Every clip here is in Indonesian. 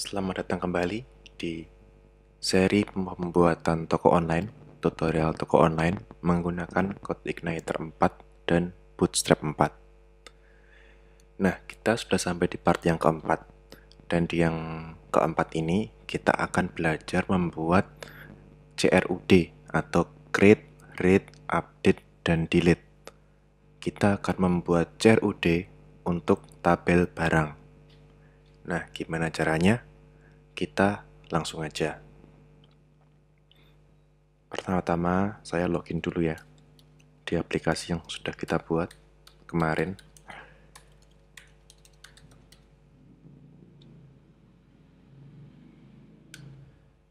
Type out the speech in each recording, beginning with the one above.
Selamat datang kembali di seri pembuatan toko online, tutorial toko online menggunakan Code Igniter 4 dan Bootstrap 4. Nah, kita sudah sampai di part yang keempat. Dan di yang keempat ini, kita akan belajar membuat CRUD atau Create, Read, Update, dan Delete. Kita akan membuat CRUD untuk tabel barang. Nah, gimana caranya? kita langsung aja. Pertama-tama saya login dulu ya di aplikasi yang sudah kita buat kemarin.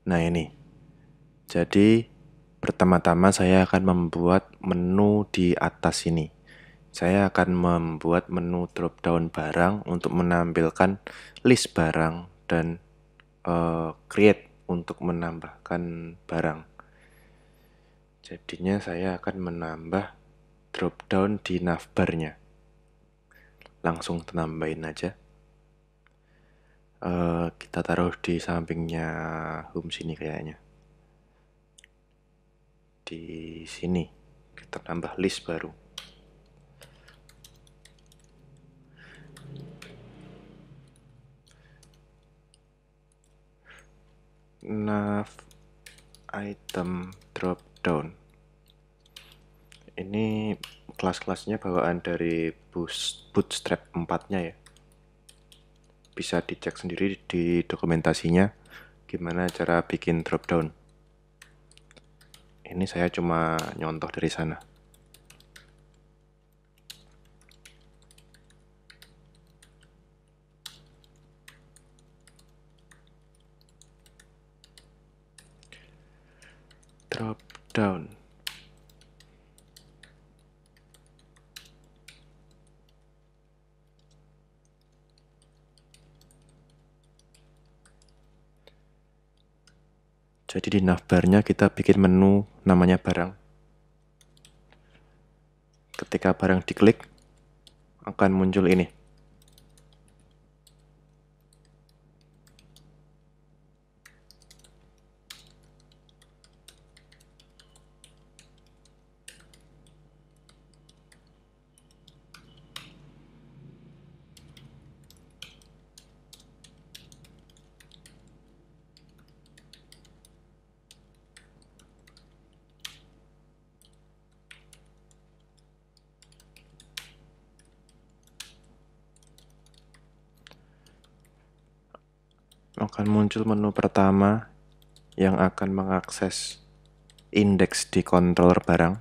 Nah ini, jadi pertama-tama saya akan membuat menu di atas ini. Saya akan membuat menu drop down barang untuk menampilkan list barang dan uh, create untuk menambahkan barang. Jadinya saya akan menambah drop down di navbarnya. Langsung tambahin aja. Uh, kita taruh di sampingnya home sini kayaknya. Di sini kita tambah list baru. nav item drop down ini kelas-kelasnya bawaan dari bootstrap 4 nya ya bisa dicek sendiri di dokumentasinya gimana cara bikin drop down ini saya cuma nyontoh dari sana drop down Jadi di navbarnya kita bikin menu namanya barang. Ketika barang diklik, akan muncul ini. muncul menu pertama yang akan mengakses indeks di controller barang.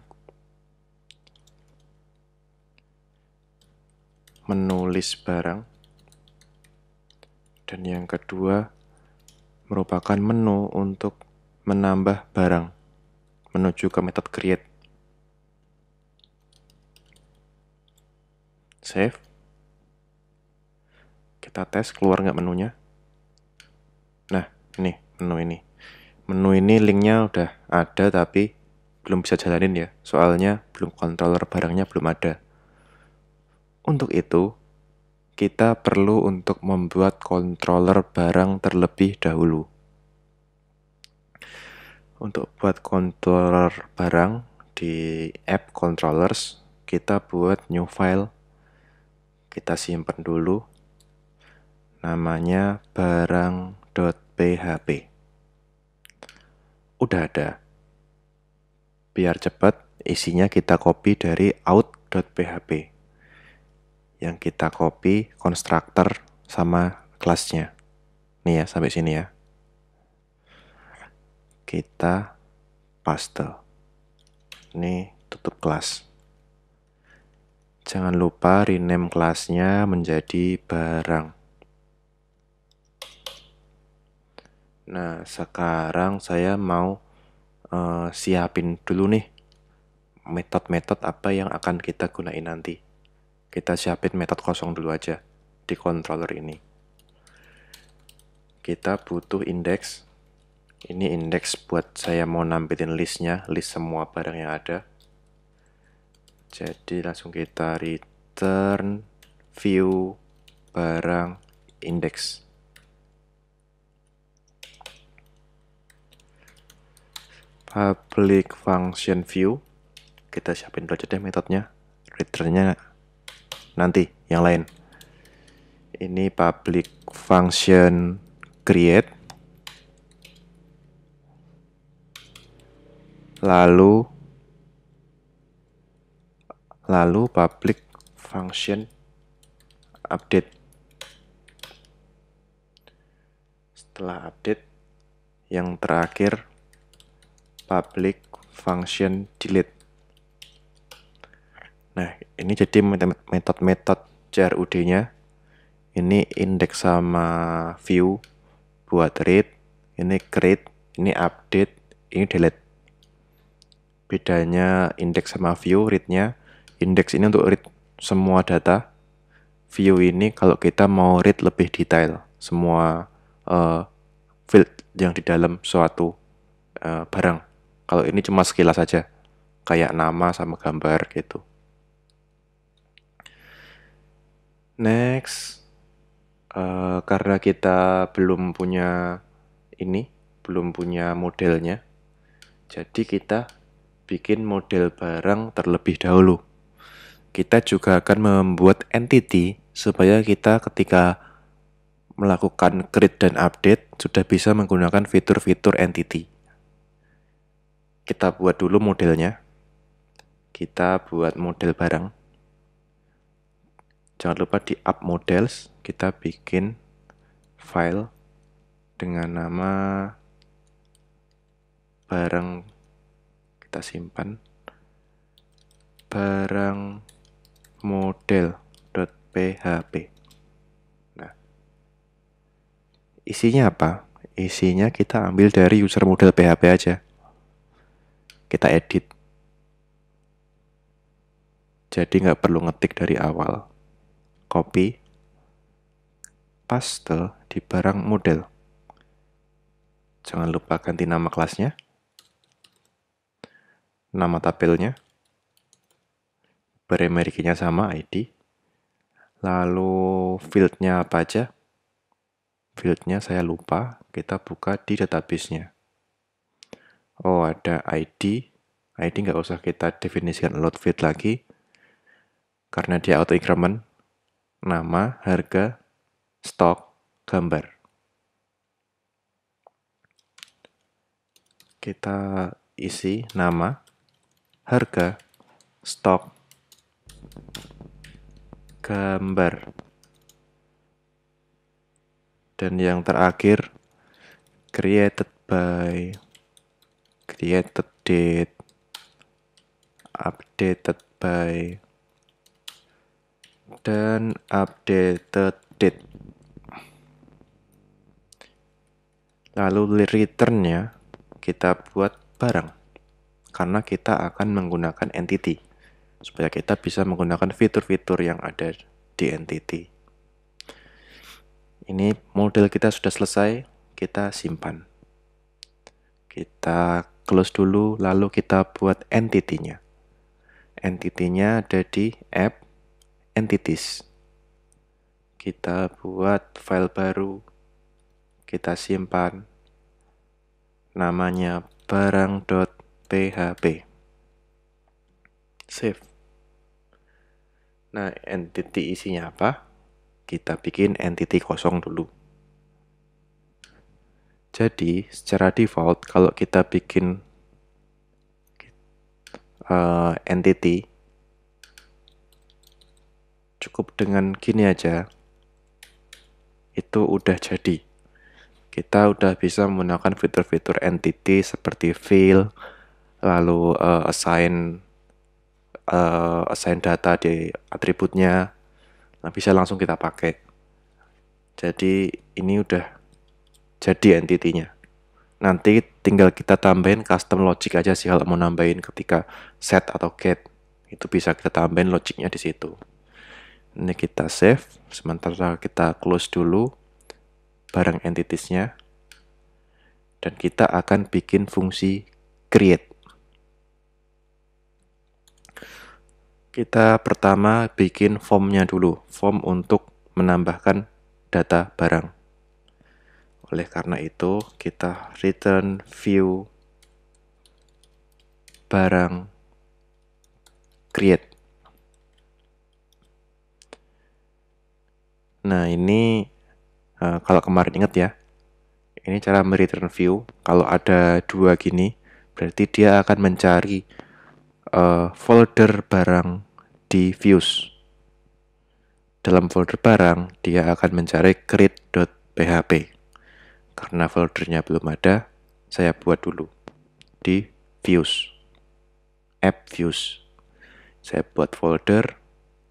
menu list barang. Dan yang kedua merupakan menu untuk menambah barang menuju ke metode create. Save. Kita tes keluar nggak menunya ini menu ini menu ini linknya udah ada tapi belum bisa jalanin ya soalnya belum controller barangnya belum ada untuk itu kita perlu untuk membuat controller barang terlebih dahulu untuk buat controller barang di app controllers kita buat new file kita simpan dulu namanya barang dot PHP. Udah ada. Biar cepat, isinya kita copy dari out.php. Yang kita copy konstruktor sama kelasnya. Nih ya, sampai sini ya. Kita paste. Ini tutup kelas. Jangan lupa rename kelasnya menjadi barang. Nah, sekarang saya mau uh, siapin dulu nih metode-metode apa yang akan kita gunain nanti. Kita siapin metode kosong dulu aja di controller ini. Kita butuh indeks. Ini indeks buat saya mau nampilin listnya, list semua barang yang ada. Jadi langsung kita return view barang indeks. public function view kita siapin dulu aja deh metodenya returnnya nanti yang lain ini public function create lalu lalu public function update setelah update yang terakhir public function delete. Nah, ini jadi metode-metode CRUD-nya. Ini index sama view buat read, ini create, ini update, ini delete. Bedanya index sama view read-nya, index ini untuk read semua data. View ini kalau kita mau read lebih detail semua uh, field yang di dalam suatu uh, barang. Kalau ini cuma sekilas saja, kayak nama sama gambar gitu. Next, uh, karena kita belum punya ini, belum punya modelnya, jadi kita bikin model barang terlebih dahulu. Kita juga akan membuat entity supaya kita ketika melakukan create dan update sudah bisa menggunakan fitur-fitur entity kita buat dulu modelnya. Kita buat model barang. Jangan lupa di up models, kita bikin file dengan nama barang kita simpan barang model.php nah isinya apa isinya kita ambil dari user model php aja kita edit. Jadi nggak perlu ngetik dari awal. Copy, paste di barang model. Jangan lupa ganti nama kelasnya, nama tabelnya, beremerikinya sama ID, lalu fieldnya apa aja, fieldnya saya lupa, kita buka di database nya Oh, ada ID. ID nggak usah kita definisikan load feed lagi. Karena dia auto increment. Nama, harga, stok, gambar. Kita isi nama, harga, stok, gambar. Dan yang terakhir, created by created date updated by dan updated date lalu return ya kita buat barang karena kita akan menggunakan entity supaya kita bisa menggunakan fitur-fitur yang ada di entity ini model kita sudah selesai kita simpan kita close dulu lalu kita buat entity-nya. Entity-nya ada di app entities. Kita buat file baru. Kita simpan. Namanya barang.php. Save. Nah, entity isinya apa? Kita bikin entity kosong dulu jadi, secara default, kalau kita bikin uh, entity, cukup dengan gini aja, itu udah jadi. Kita udah bisa menggunakan fitur-fitur entity seperti fill, lalu uh, assign uh, assign data di atributnya nah bisa langsung kita pakai jadi ini udah jadi entitinya. Nanti tinggal kita tambahin custom logic aja sih kalau mau nambahin ketika set atau get. Itu bisa kita tambahin logicnya di situ. Ini kita save, sementara kita close dulu barang entitiesnya. Dan kita akan bikin fungsi create. Kita pertama bikin formnya dulu, form untuk menambahkan data barang oleh karena itu, kita return view barang create. Nah, ini eh, kalau kemarin ingat ya, ini cara mereturn view. Kalau ada dua gini, berarti dia akan mencari eh, folder barang di views. Dalam folder barang, dia akan mencari create.php karena foldernya belum ada, saya buat dulu di views, app views. Saya buat folder,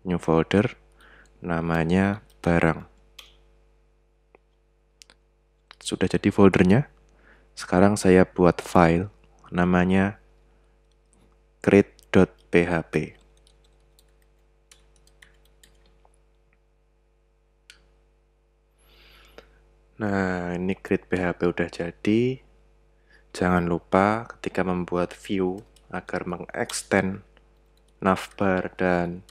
new folder, namanya barang. Sudah jadi foldernya. Sekarang saya buat file, namanya create.php. Nah, ini grid PHP udah jadi. Jangan lupa ketika membuat view agar mengextend navbar dan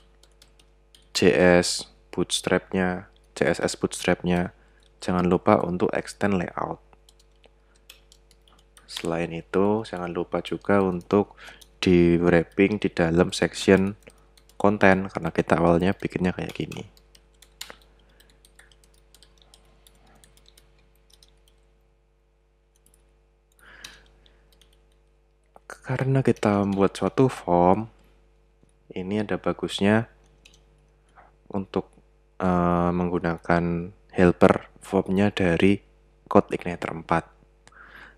JS bootstrapnya, CSS bootstrapnya, jangan lupa untuk extend layout. Selain itu, jangan lupa juga untuk di wrapping di dalam section konten karena kita awalnya bikinnya kayak gini. Karena kita membuat suatu form, ini ada bagusnya untuk uh, menggunakan helper formnya dari code igniter 4.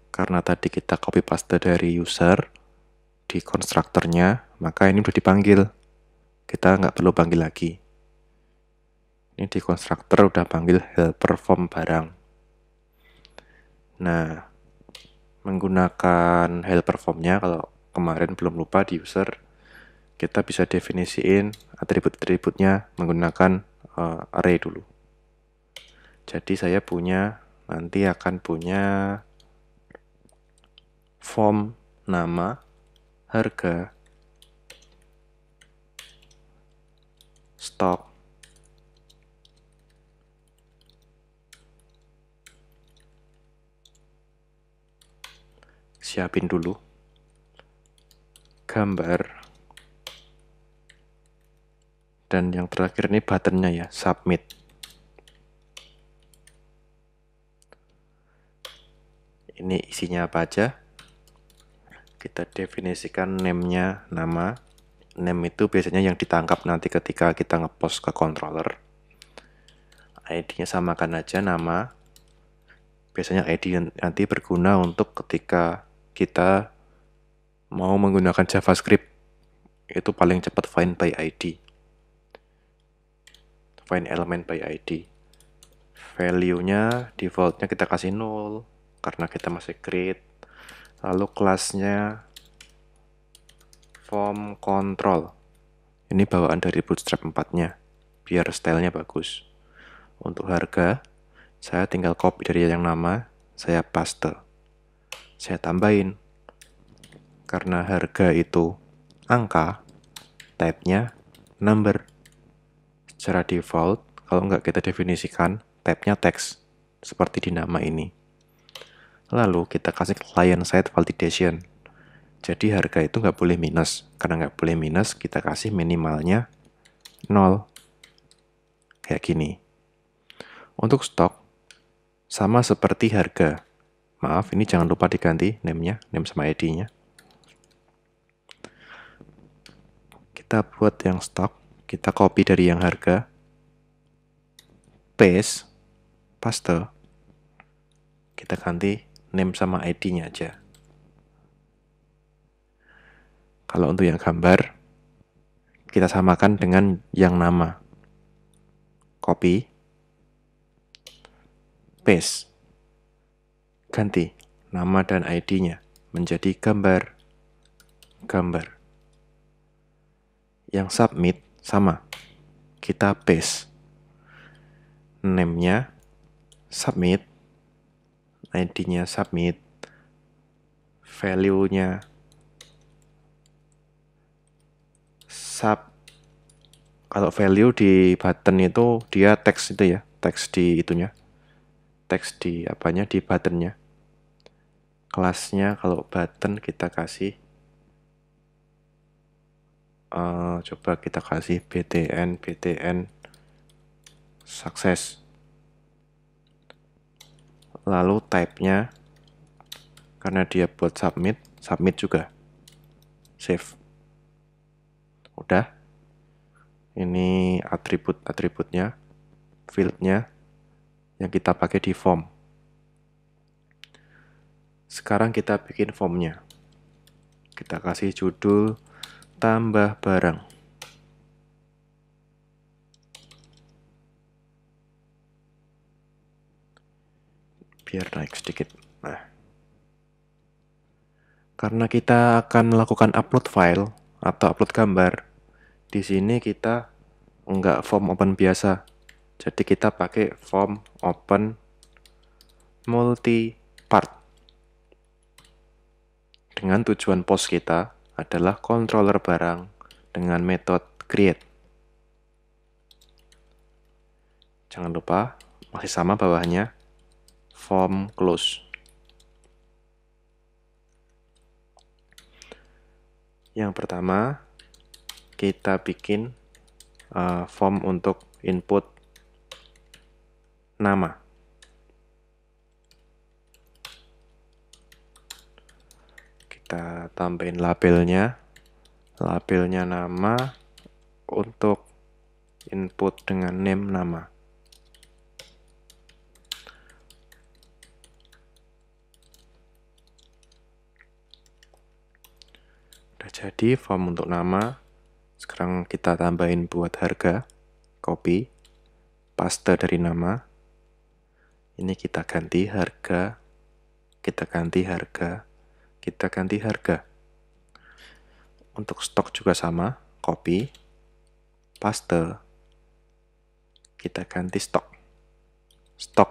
Karena tadi kita copy paste dari user di konstruktornya, maka ini sudah dipanggil. Kita nggak perlu panggil lagi. Ini di konstruktor udah panggil helper form barang. Nah, menggunakan helper formnya kalau kemarin belum lupa di user kita bisa definisiin atribut-atributnya menggunakan uh, array dulu. Jadi saya punya nanti akan punya form nama, harga, stok, siapin dulu gambar dan yang terakhir ini buttonnya ya submit ini isinya apa aja kita definisikan name-nya nama name itu biasanya yang ditangkap nanti ketika kita ngepost ke controller ID-nya samakan aja nama biasanya ID nanti berguna untuk ketika kita mau menggunakan JavaScript itu paling cepat find by ID find element by ID value-nya default-nya kita kasih null karena kita masih create lalu kelasnya form control ini bawaan dari bootstrap 4 nya biar stylenya bagus untuk harga saya tinggal copy dari yang nama saya paste saya tambahin. Karena harga itu angka, tabnya number. Secara default, kalau nggak kita definisikan, tabnya teks seperti di nama ini. Lalu kita kasih client-side validation. Jadi harga itu nggak boleh minus. Karena nggak boleh minus, kita kasih minimalnya 0. Kayak gini. Untuk stok, sama seperti harga. Maaf, ini jangan lupa diganti name-nya, name sama ID-nya. Kita buat yang stock, kita copy dari yang harga, paste, paste, kita ganti name sama ID-nya aja. Kalau untuk yang gambar, kita samakan dengan yang nama. Copy, paste Ganti nama dan ID-nya menjadi gambar. Gambar. Yang submit sama. Kita paste. Name-nya submit. ID-nya submit. Value-nya sub kalau value di button itu dia teks itu ya teks di itunya teks di apanya di buttonnya kelasnya kalau button kita kasih uh, coba kita kasih btn btn sukses lalu type-nya karena dia buat submit submit juga save udah ini atribut-atributnya fieldnya yang kita pakai di form. Sekarang kita bikin formnya. Kita kasih judul tambah barang. Biar naik sedikit. Nah. Karena kita akan melakukan upload file atau upload gambar, di sini kita enggak form open biasa, jadi kita pakai form open multi part. Dengan tujuan post kita adalah controller barang dengan metode create. Jangan lupa masih sama bawahnya form close. Yang pertama, kita bikin uh, form untuk input nama. Kita tambahin labelnya. Labelnya nama untuk input dengan name nama. Udah jadi form untuk nama. Sekarang kita tambahin buat harga. Copy. Paste dari nama ini kita ganti harga, kita ganti harga, kita ganti harga. Untuk stok juga sama, copy, paste, kita ganti stok, stok,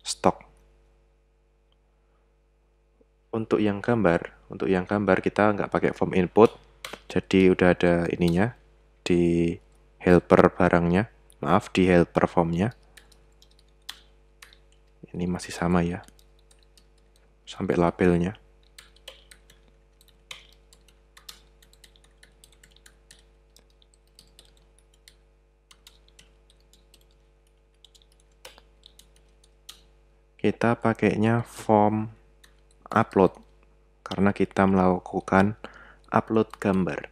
stok. Untuk yang gambar, untuk yang gambar kita nggak pakai form input, jadi udah ada ininya di helper barangnya, maaf di helper formnya ini masih sama ya sampai labelnya kita pakainya form upload karena kita melakukan upload gambar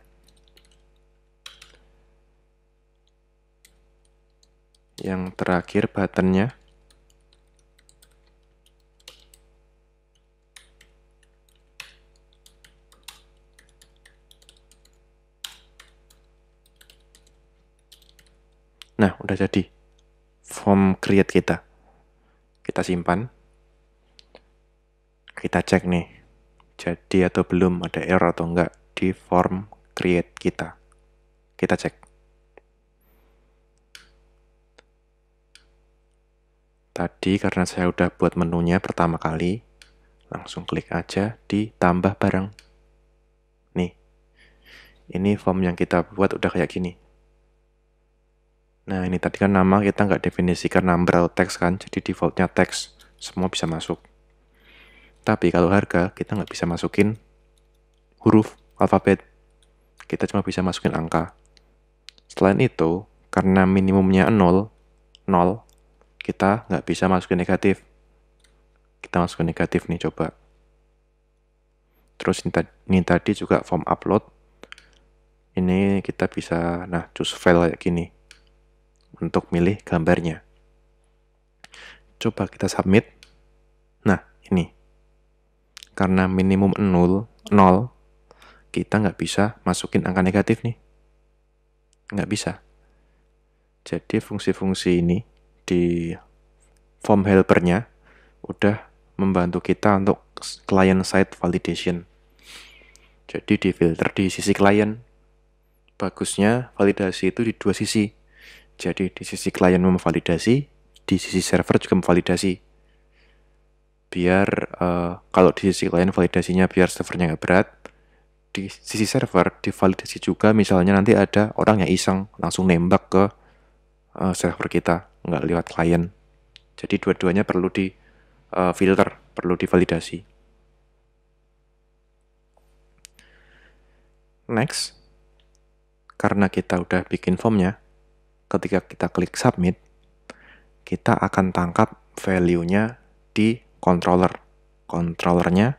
yang terakhir buttonnya Nah, udah jadi form create kita. Kita simpan. Kita cek nih, jadi atau belum ada error atau enggak di form create kita. Kita cek. Tadi karena saya udah buat menunya pertama kali, langsung klik aja di tambah barang. Nih, ini form yang kita buat udah kayak gini. Nah ini tadi kan nama kita nggak definisikan number atau teks kan, jadi defaultnya teks semua bisa masuk. Tapi kalau harga kita nggak bisa masukin huruf alfabet, kita cuma bisa masukin angka. Selain itu, karena minimumnya 0, 0, kita nggak bisa masukin negatif. Kita masukin negatif nih coba. Terus ini tadi juga form upload. Ini kita bisa, nah, choose file kayak gini untuk milih gambarnya. Coba kita submit. Nah, ini. Karena minimum 0, 0 kita nggak bisa masukin angka negatif nih. Nggak bisa. Jadi fungsi-fungsi ini di form helpernya udah membantu kita untuk client side validation. Jadi di filter di sisi klien. Bagusnya validasi itu di dua sisi. Jadi di sisi klien memvalidasi, di sisi server juga memvalidasi. Biar uh, kalau di sisi klien validasinya biar servernya nggak berat, di sisi server divalidasi juga misalnya nanti ada orang yang iseng langsung nembak ke uh, server kita, nggak lewat klien. Jadi dua-duanya perlu di uh, filter, perlu divalidasi. Next, karena kita udah bikin formnya, ketika kita klik submit, kita akan tangkap value-nya di controller. Controllernya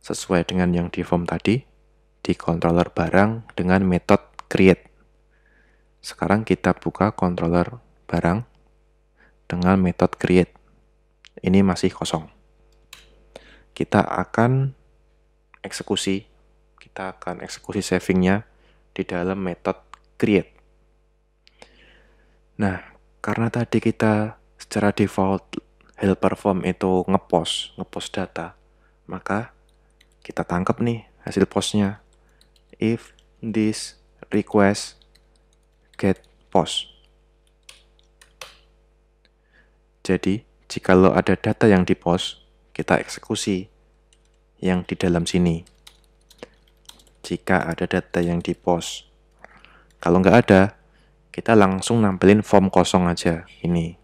sesuai dengan yang di form tadi, di controller barang dengan metode create. Sekarang kita buka controller barang dengan metode create. Ini masih kosong. Kita akan eksekusi, kita akan eksekusi savingnya di dalam metode create. Nah, karena tadi kita secara default helper form itu ngepost, ngepost data, maka kita tangkap nih hasil postnya. If this request get post. Jadi, jika lo ada data yang di post, kita eksekusi yang di dalam sini. Jika ada data yang di post. Kalau nggak ada, kita langsung nampilin form kosong aja ini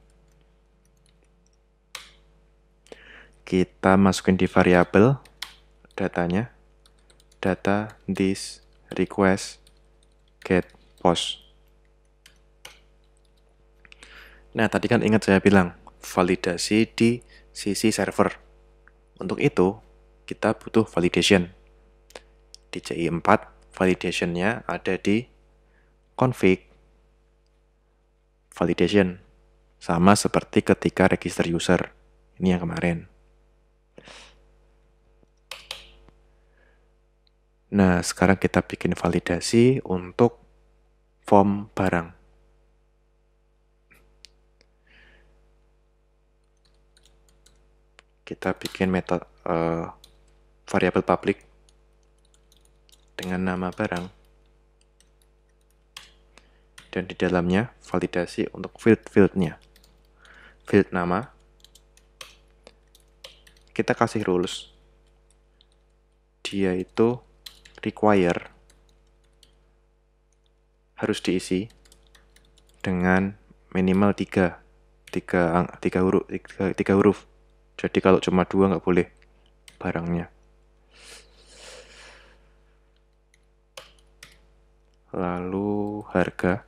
kita masukin di variabel datanya data this request get post nah tadi kan ingat saya bilang validasi di sisi server untuk itu kita butuh validation di CI4 validationnya ada di config validation. Sama seperti ketika register user. Ini yang kemarin. Nah, sekarang kita bikin validasi untuk form barang. Kita bikin metode uh, eh, variabel public dengan nama barang dan di dalamnya validasi untuk field-fieldnya. Field nama, kita kasih rules. Dia itu require harus diisi dengan minimal 3 tiga tiga huruf tiga, tiga huruf jadi kalau cuma dua nggak boleh barangnya lalu harga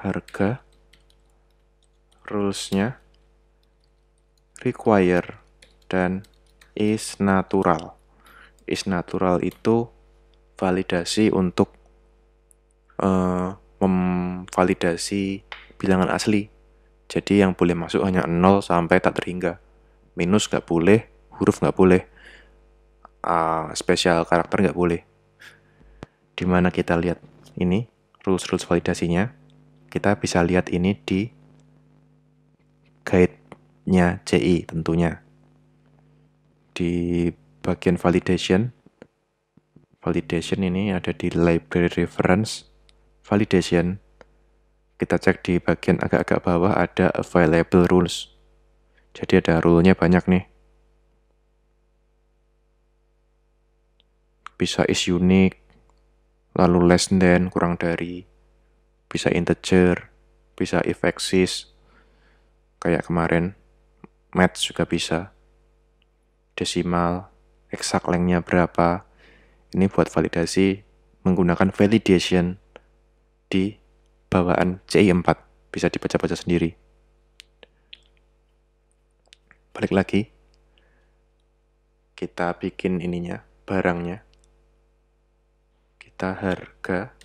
harga rulesnya require dan is natural is natural itu validasi untuk uh, memvalidasi bilangan asli jadi yang boleh masuk hanya 0 sampai tak terhingga minus nggak boleh huruf nggak boleh uh, spesial karakter nggak boleh dimana kita lihat ini rules rules validasinya kita bisa lihat ini di guide-nya CI tentunya. Di bagian validation, validation ini ada di library reference, validation, kita cek di bagian agak-agak bawah ada available rules. Jadi ada rule-nya banyak nih. Bisa is unique, lalu less than, kurang dari bisa integer, bisa if kayak kemarin, match juga bisa, desimal, length lengthnya berapa, ini buat validasi menggunakan validation di bawaan CI4, bisa dibaca-baca sendiri. Balik lagi, kita bikin ininya, barangnya, kita harga,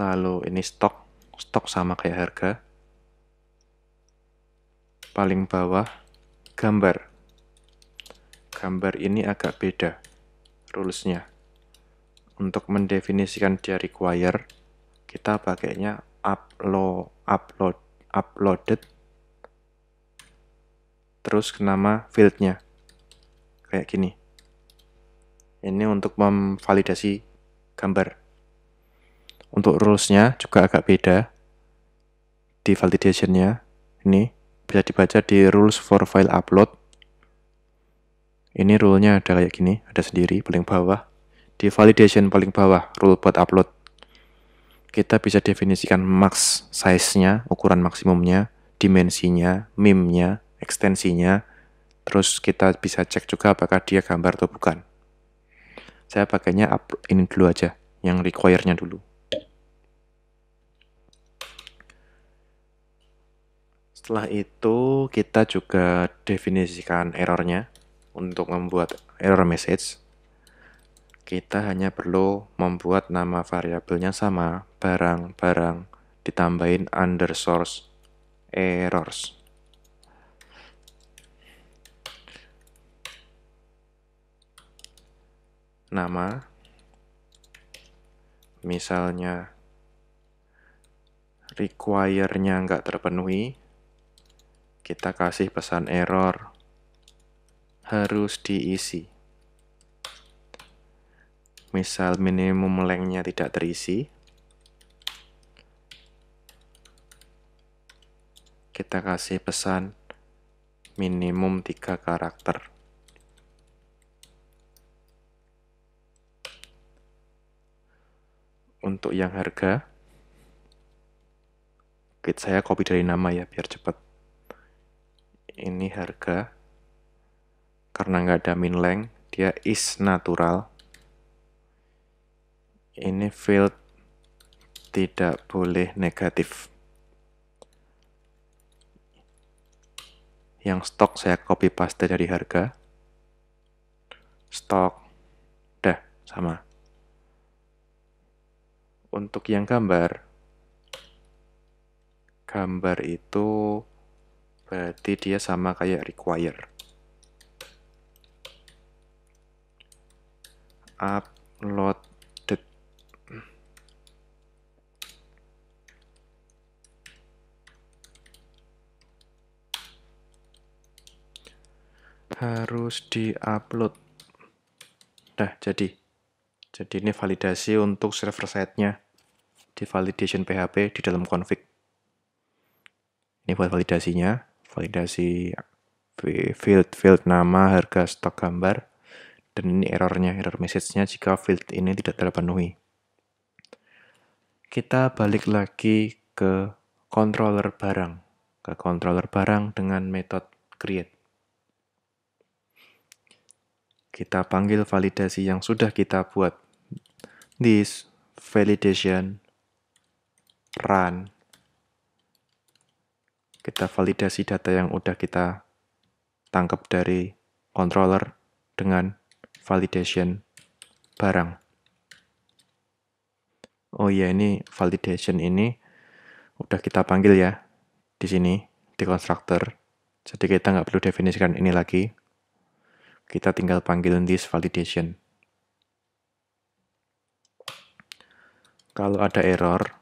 Lalu ini stok, stok sama kayak harga. Paling bawah gambar. Gambar ini agak beda rulesnya. Untuk mendefinisikan dia require, kita pakainya upload, upload, uploaded, terus ke nama fieldnya. Kayak gini. Ini untuk memvalidasi gambar untuk rulesnya juga agak beda di validationnya ini bisa dibaca di rules for file upload ini rule-nya ada kayak gini ada sendiri paling bawah di validation paling bawah rule buat upload kita bisa definisikan max size-nya ukuran maksimumnya dimensinya meme-nya ekstensinya terus kita bisa cek juga apakah dia gambar atau bukan saya pakainya ini dulu aja yang require-nya dulu Setelah itu kita juga definisikan errornya untuk membuat error message. Kita hanya perlu membuat nama variabelnya sama, barang-barang ditambahin under errors. Nama, misalnya require-nya nggak terpenuhi, kita kasih pesan error harus diisi misal minimum lengnya tidak terisi kita kasih pesan minimum tiga karakter untuk yang harga saya copy dari nama ya biar cepat ini harga karena nggak ada min length dia is natural ini field tidak boleh negatif yang stok saya copy paste dari harga stok dah sama untuk yang gambar gambar itu Berarti dia sama kayak require. Uploaded. Harus di-upload. Nah, jadi. Jadi ini validasi untuk server side-nya di validation PHP di dalam config. Ini buat validasinya validasi field field nama, harga stok gambar, dan ini errornya, error message-nya jika field ini tidak terpenuhi. Kita balik lagi ke controller barang, ke controller barang dengan metode create. Kita panggil validasi yang sudah kita buat. This validation run kita validasi data yang udah kita tangkap dari controller dengan validation barang. Oh iya, ini validation ini udah kita panggil ya di sini, di constructor. Jadi kita nggak perlu definisikan ini lagi. Kita tinggal panggil this validation. Kalau ada error,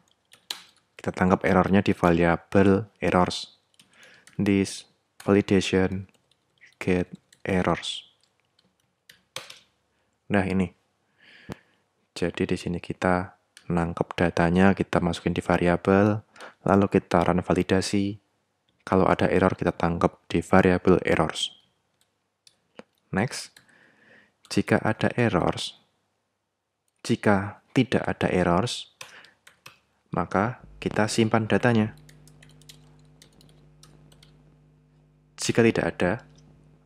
kita tangkap errornya di variable errors. This validation get errors. Nah, ini. Jadi di sini kita nangkep datanya, kita masukin di variabel, lalu kita run validasi. Kalau ada error kita tangkap di variabel errors. Next, jika ada errors, jika tidak ada errors, maka kita simpan datanya. Jika tidak ada,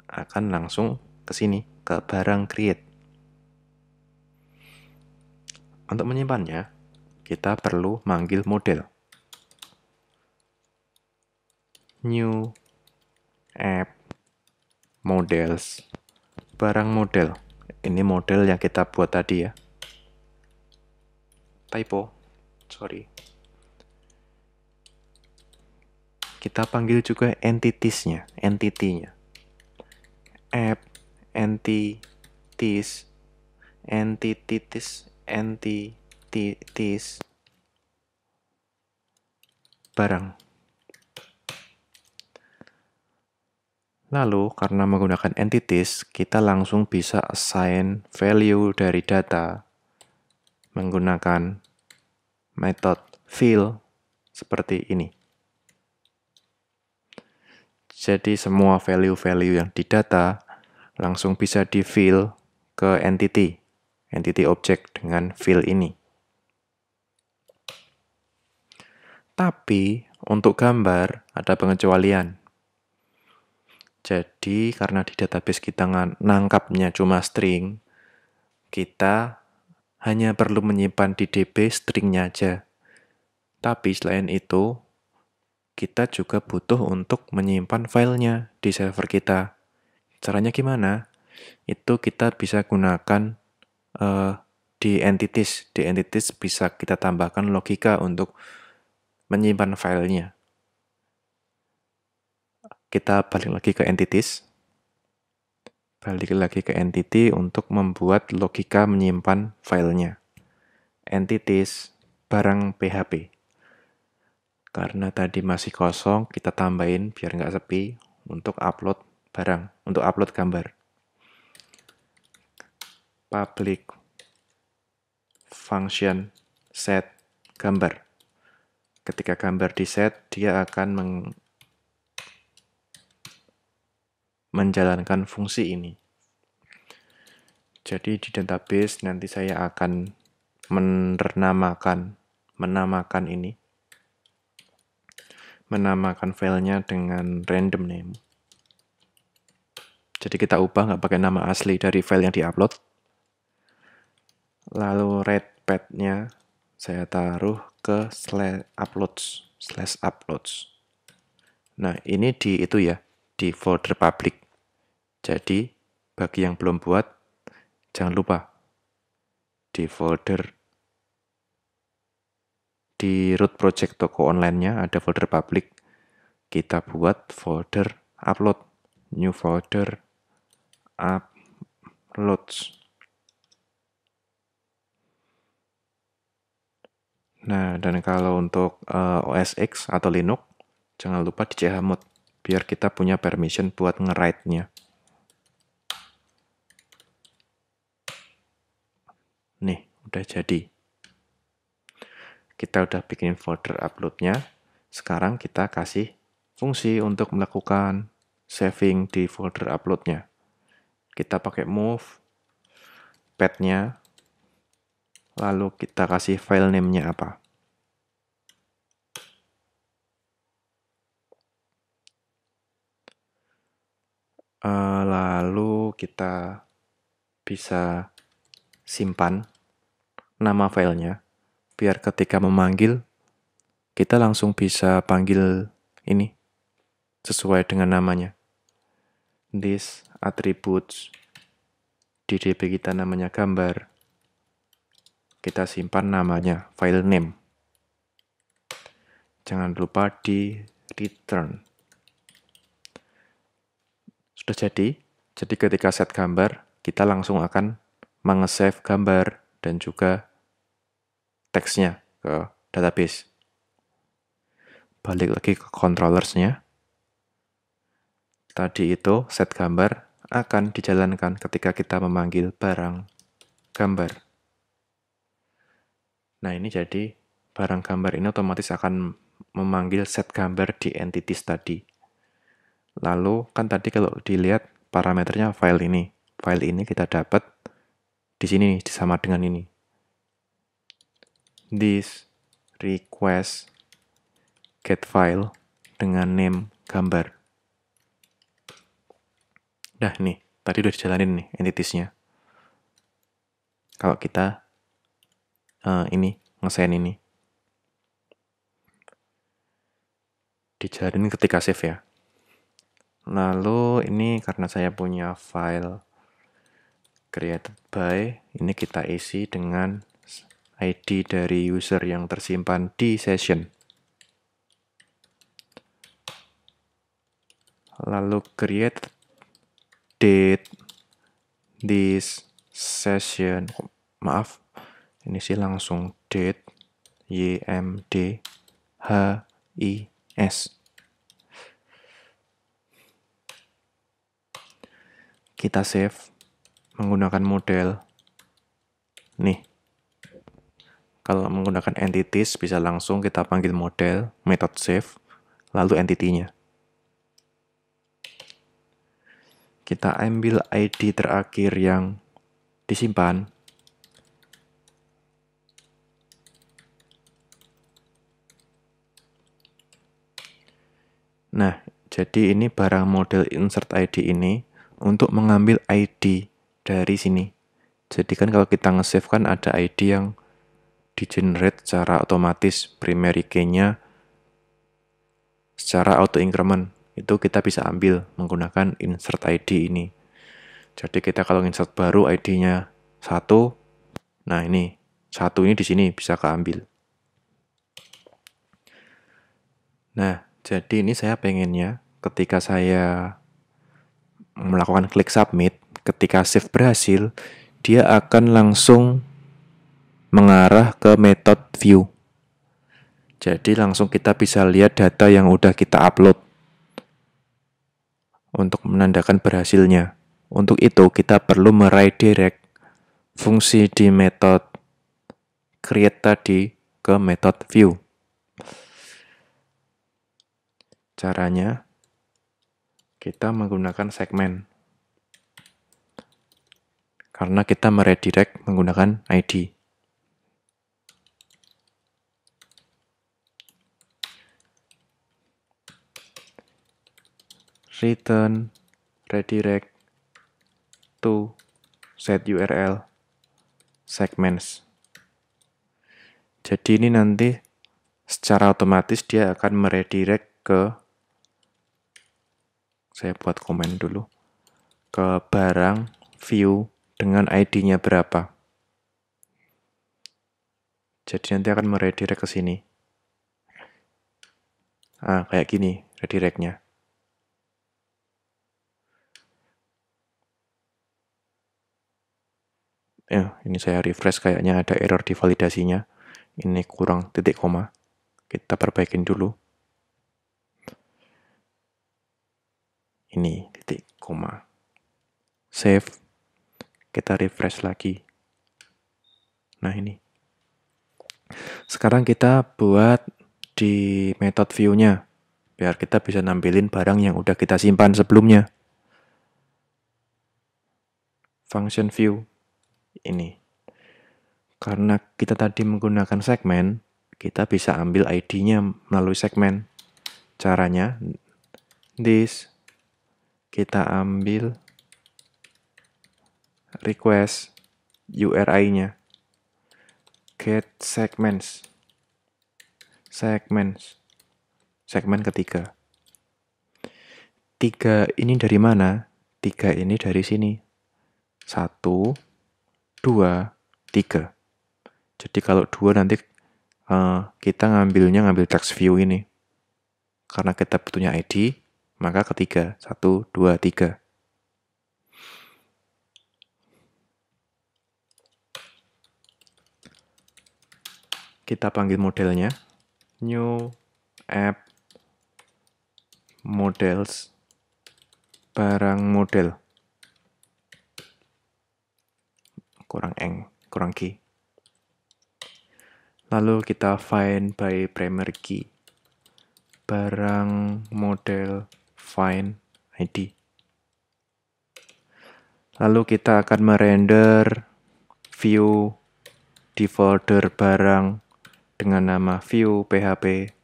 akan langsung ke sini, ke barang create. Untuk menyimpannya, kita perlu manggil model. New app models barang model. Ini model yang kita buat tadi ya. Typo. Sorry. kita panggil juga entitiesnya, entitinya. App, entities, entities, entities, barang. Lalu, karena menggunakan entities, kita langsung bisa assign value dari data menggunakan metode fill seperti ini. Jadi semua value-value yang di data langsung bisa di fill ke entity, entity object dengan fill ini. Tapi untuk gambar ada pengecualian. Jadi karena di database kita nangkapnya cuma string, kita hanya perlu menyimpan di DB stringnya aja. Tapi selain itu, kita juga butuh untuk menyimpan filenya di server kita. Caranya gimana? Itu kita bisa gunakan uh, di entities. Di entities bisa kita tambahkan logika untuk menyimpan filenya. Kita balik lagi ke entities. Balik lagi ke entity untuk membuat logika menyimpan filenya. Entities barang PHP. Karena tadi masih kosong, kita tambahin biar nggak sepi untuk upload barang, untuk upload gambar. Public function set gambar. Ketika gambar di set, dia akan meng menjalankan fungsi ini. Jadi di database nanti saya akan menernamakan menamakan ini menamakan filenya dengan random name. Jadi kita ubah nggak pakai nama asli dari file yang diupload. Lalu red nya saya taruh ke slash uploads, slash uploads. Nah, ini di itu ya, di folder public. Jadi, bagi yang belum buat, jangan lupa di folder di root project toko online-nya ada folder public. Kita buat folder upload, new folder uploads. Nah, dan kalau untuk uh, eh, OS X atau Linux, jangan lupa di chmod biar kita punya permission buat nge nya Nih, udah jadi kita udah bikin folder uploadnya, sekarang kita kasih fungsi untuk melakukan saving di folder uploadnya. Kita pakai move, padnya. lalu kita kasih file name apa. Eh, lalu kita bisa simpan nama filenya biar ketika memanggil kita langsung bisa panggil ini sesuai dengan namanya. This attributes di DB kita namanya gambar. Kita simpan namanya, file name. Jangan lupa di return. Sudah jadi. Jadi ketika set gambar, kita langsung akan menge-save gambar dan juga teksnya ke database. Balik lagi ke controllersnya. Tadi itu set gambar akan dijalankan ketika kita memanggil barang gambar. Nah ini jadi barang gambar ini otomatis akan memanggil set gambar di entities tadi. Lalu kan tadi kalau dilihat parameternya file ini. File ini kita dapat di sini nih, sama dengan ini this request get file dengan name gambar. Dah nih, tadi udah dijalanin nih entitiesnya. Kalau kita uh, ini ngesain ini. Dijalanin ketika save ya. Lalu ini karena saya punya file created by, ini kita isi dengan ID dari user yang tersimpan di session. Lalu create date this session. Oh, maaf, ini sih langsung date YMD s. Kita save menggunakan model nih kalau menggunakan entities, bisa langsung kita panggil model, method save, lalu entity Kita ambil ID terakhir yang disimpan. Nah, jadi ini barang model insert ID ini untuk mengambil ID dari sini. Jadi kan kalau kita nge-save kan ada ID yang di-generate secara otomatis primary key-nya secara auto increment. Itu kita bisa ambil menggunakan insert ID ini. Jadi kita kalau insert baru ID-nya satu, nah ini satu ini di sini bisa keambil. Nah, jadi ini saya pengennya ketika saya melakukan klik submit, ketika save berhasil, dia akan langsung mengarah ke method view. Jadi langsung kita bisa lihat data yang udah kita upload untuk menandakan berhasilnya. Untuk itu kita perlu meredirect fungsi di metode create tadi ke method view. Caranya kita menggunakan segmen. Karena kita meredirect menggunakan ID. return redirect to set URL segments. Jadi ini nanti secara otomatis dia akan meredirect ke saya buat komen dulu ke barang view dengan ID-nya berapa. Jadi nanti akan meredirect ke sini. Ah, kayak gini redirectnya. ya ini saya refresh kayaknya ada error di validasinya ini kurang titik koma kita perbaikin dulu ini titik koma save kita refresh lagi nah ini sekarang kita buat di method view-nya biar kita bisa nampilin barang yang udah kita simpan sebelumnya function view ini. Karena kita tadi menggunakan segmen, kita bisa ambil ID-nya melalui segmen. Caranya, this, kita ambil request URI-nya. Get segments. Segments. Segmen ketiga. Tiga ini dari mana? Tiga ini dari sini. Satu, 2, 3. Jadi kalau 2 nanti uh, kita ngambilnya ngambil text view ini. Karena kita butuhnya ID, maka ketiga. 1, 2, 3. Kita panggil modelnya. New app models barang model. kurang eng, kurang key. Lalu kita find by primary key. Barang model find ID. Lalu kita akan merender view di folder barang dengan nama view PHP.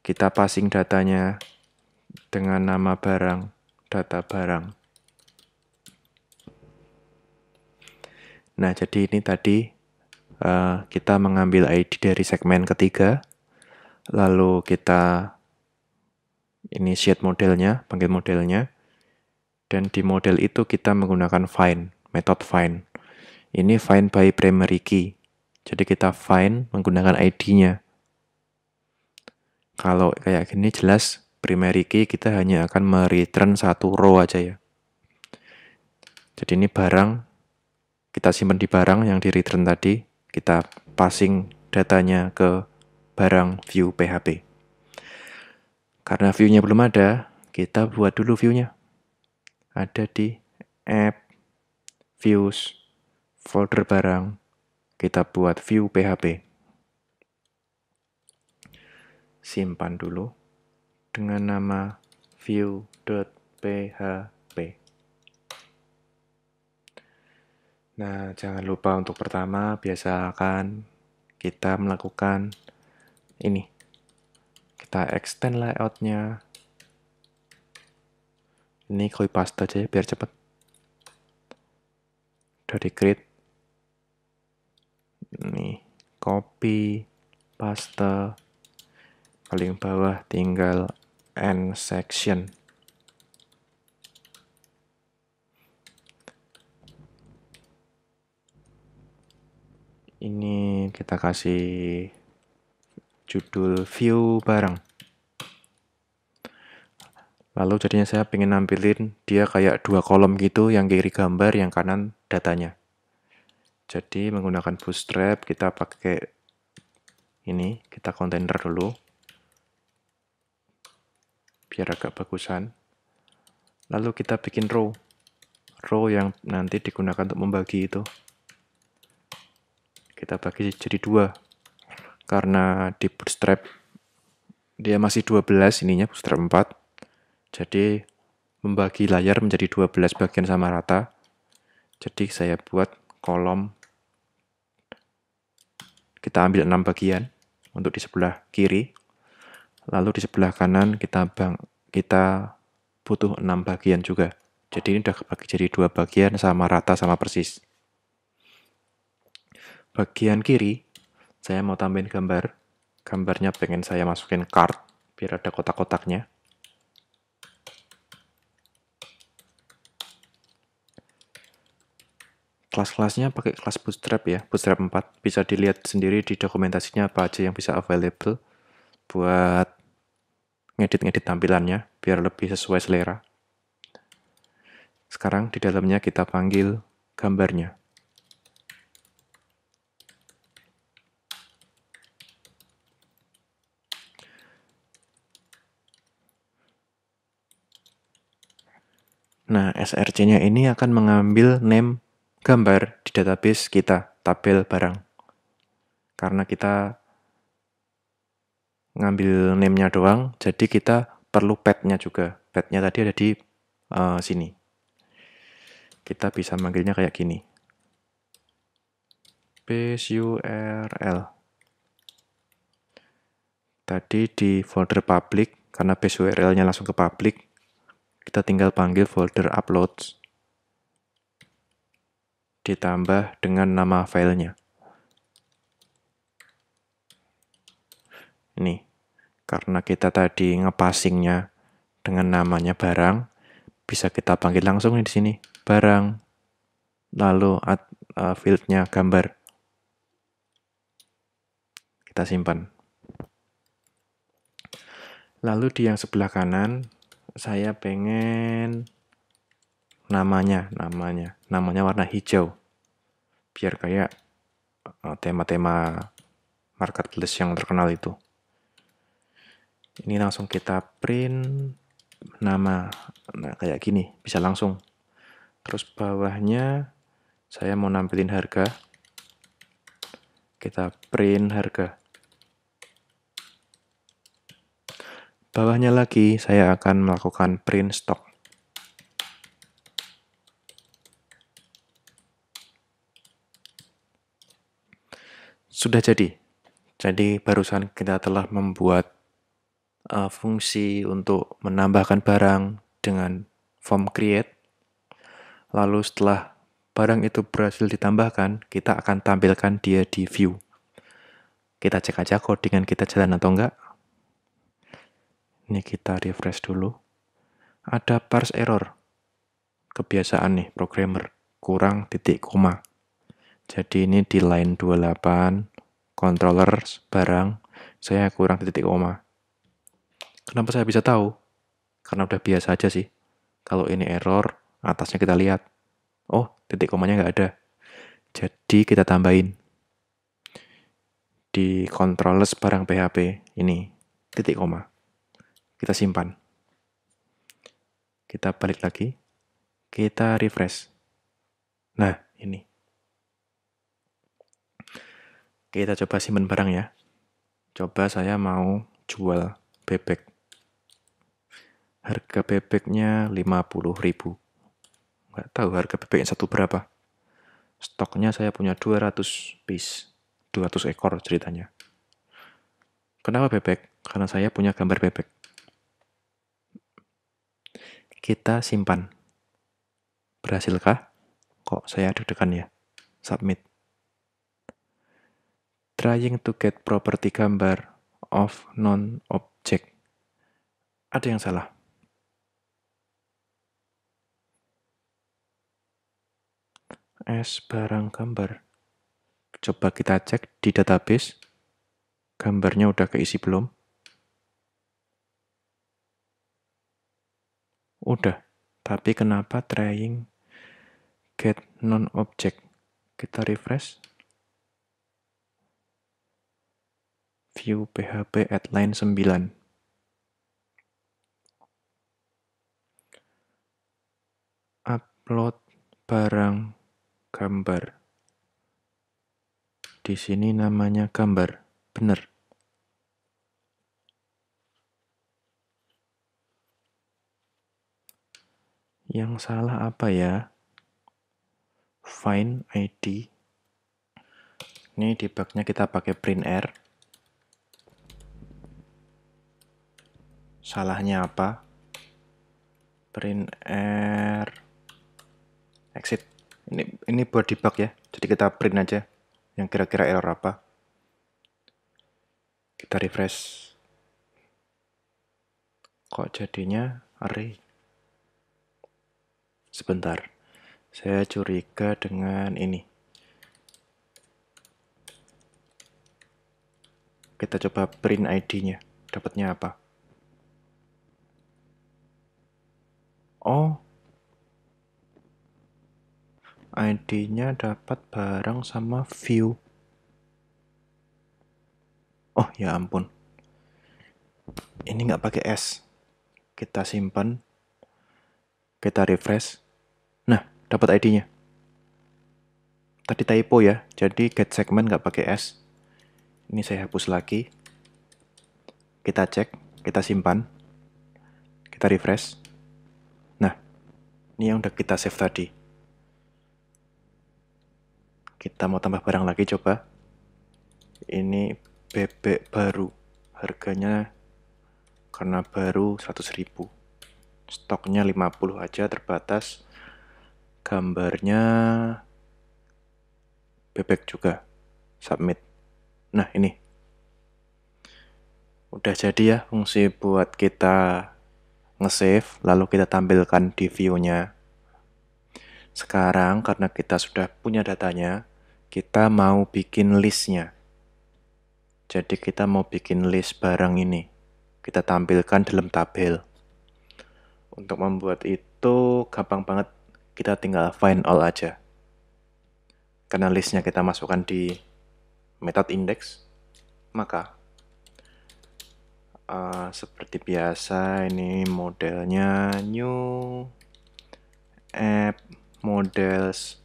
Kita passing datanya dengan nama barang, data barang. Nah, jadi ini tadi uh, kita mengambil ID dari segmen ketiga, lalu kita initiate modelnya, panggil modelnya, dan di model itu kita menggunakan find, method find. Ini find by primary key. Jadi kita find menggunakan ID-nya. Kalau kayak gini jelas primary key kita hanya akan mereturn satu row aja ya. Jadi ini barang kita simpan di barang yang di return tadi, kita passing datanya ke barang view PHP. Karena view-nya belum ada, kita buat dulu view-nya. Ada di app, views, folder barang, kita buat view PHP. Simpan dulu dengan nama view.php. Nah, jangan lupa untuk pertama biasakan kita melakukan ini. Kita extend layoutnya. Ini copy paste aja ya, biar cepat. Dari grid. Ini copy, paste. Paling bawah tinggal end section. ini kita kasih judul view barang lalu jadinya saya pengen nampilin dia kayak dua kolom gitu yang kiri gambar yang kanan datanya jadi menggunakan bootstrap kita pakai ini kita kontainer dulu biar agak bagusan lalu kita bikin row row yang nanti digunakan untuk membagi itu kita bagi jadi dua karena di bootstrap dia masih 12 ininya bootstrap 4 jadi membagi layar menjadi 12 bagian sama rata jadi saya buat kolom kita ambil 6 bagian untuk di sebelah kiri lalu di sebelah kanan kita bang kita butuh 6 bagian juga jadi ini udah kebagi jadi dua bagian sama rata sama persis bagian kiri, saya mau tambahin gambar. Gambarnya pengen saya masukin card, biar ada kotak-kotaknya. Kelas-kelasnya pakai kelas Bootstrap ya, Bootstrap 4. Bisa dilihat sendiri di dokumentasinya apa aja yang bisa available buat ngedit-ngedit tampilannya, biar lebih sesuai selera. Sekarang di dalamnya kita panggil gambarnya. Nah, SRC-nya ini akan mengambil name gambar di database kita, tabel barang. Karena kita ngambil name-nya doang, jadi kita perlu pet-nya juga. Pet-nya tadi ada di uh, sini. Kita bisa manggilnya kayak gini. Base URL. Tadi di folder public, karena base URL-nya langsung ke public, kita tinggal panggil folder uploads ditambah dengan nama filenya. Ini, karena kita tadi ngepassingnya dengan namanya barang, bisa kita panggil langsung nih di sini, barang, lalu at, uh, fieldnya gambar. Kita simpan. Lalu di yang sebelah kanan, saya pengen namanya, namanya, namanya warna hijau. Biar kayak eh, tema-tema marketplace yang terkenal itu. Ini langsung kita print nama. Nah, kayak gini, bisa langsung. Terus bawahnya saya mau nampilin harga. Kita print harga. Bawahnya lagi, saya akan melakukan print stock. Sudah jadi. Jadi barusan kita telah membuat uh, fungsi untuk menambahkan barang dengan form create. Lalu setelah barang itu berhasil ditambahkan, kita akan tampilkan dia di view. Kita cek aja codingan kita jalan atau enggak. Ini kita refresh dulu. Ada parse error. Kebiasaan nih programmer, kurang titik koma. Jadi ini di line 28 controller barang saya kurang titik koma. Kenapa saya bisa tahu? Karena udah biasa aja sih. Kalau ini error, atasnya kita lihat. Oh, titik komanya nggak ada. Jadi kita tambahin di controller barang PHP ini titik koma kita simpan. Kita balik lagi, kita refresh. Nah, ini. Kita coba simpan barang ya. Coba saya mau jual bebek. Harga bebeknya 50.000. Nggak tahu harga bebeknya satu berapa. Stoknya saya punya 200 piece. 200 ekor ceritanya. Kenapa bebek? Karena saya punya gambar bebek kita simpan. Berhasilkah? Kok saya deg-degan ya? Submit. Trying to get property gambar of non-object. Ada yang salah. S barang gambar. Coba kita cek di database. Gambarnya udah keisi belum? Udah, tapi kenapa trying get non-object? Kita refresh. View PHP at line 9. Upload barang gambar. Di sini namanya gambar, bener. Yang salah apa ya? Find ID. Ini debugnya kita pakai print r. Salahnya apa? Print r exit. Ini ini buat debug ya. Jadi kita print aja yang kira-kira error apa. Kita refresh. Kok jadinya array? Sebentar, saya curiga dengan ini. Kita coba print ID-nya, dapatnya apa? Oh, ID-nya dapat barang sama view. Oh ya ampun, ini nggak pakai S. Kita simpan, kita refresh dapat ID-nya. Tadi typo ya, jadi get segment nggak pakai S. Ini saya hapus lagi. Kita cek, kita simpan. Kita refresh. Nah, ini yang udah kita save tadi. Kita mau tambah barang lagi coba. Ini bebek baru. Harganya karena baru 100.000. Stoknya 50 aja terbatas gambarnya bebek juga submit nah ini udah jadi ya fungsi buat kita nge-save lalu kita tampilkan di view-nya sekarang karena kita sudah punya datanya kita mau bikin listnya jadi kita mau bikin list barang ini kita tampilkan dalam tabel untuk membuat itu gampang banget kita tinggal find all aja. Karena listnya kita masukkan di method index, maka uh, seperti biasa ini modelnya new app models